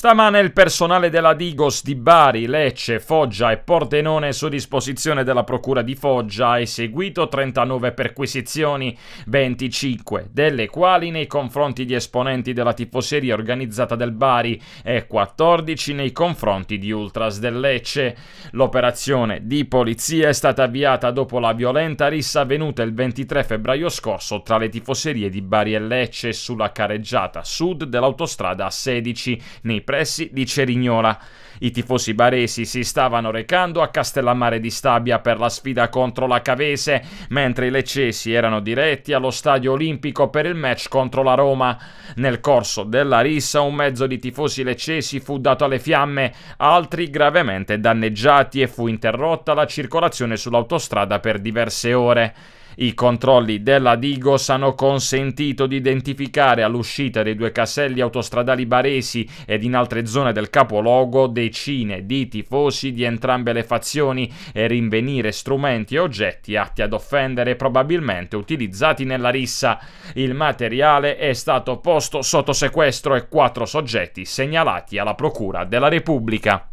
Stamane il personale della Digos di Bari, Lecce, Foggia e Pordenone su disposizione della Procura di Foggia ha eseguito 39 perquisizioni, 25 delle quali nei confronti di esponenti della tifoseria organizzata del Bari e 14 nei confronti di ultras del Lecce. L'operazione di polizia è stata avviata dopo la violenta rissa avvenuta il 23 febbraio scorso tra le tifoserie di Bari e Lecce sulla careggiata sud dell'autostrada 16 nei pressi di Cerignola. I tifosi baresi si stavano recando a Castellammare di Stabia per la sfida contro la Cavese, mentre i leccesi erano diretti allo stadio olimpico per il match contro la Roma. Nel corso della rissa un mezzo di tifosi leccesi fu dato alle fiamme, altri gravemente danneggiati e fu interrotta la circolazione sull'autostrada per diverse ore. I controlli della Digos hanno consentito di identificare all'uscita dei due caselli autostradali baresi ed in altre zone del capoluogo decine di tifosi di entrambe le fazioni e rinvenire strumenti e oggetti atti ad offendere probabilmente utilizzati nella rissa. Il materiale è stato posto sotto sequestro e quattro soggetti segnalati alla Procura della Repubblica.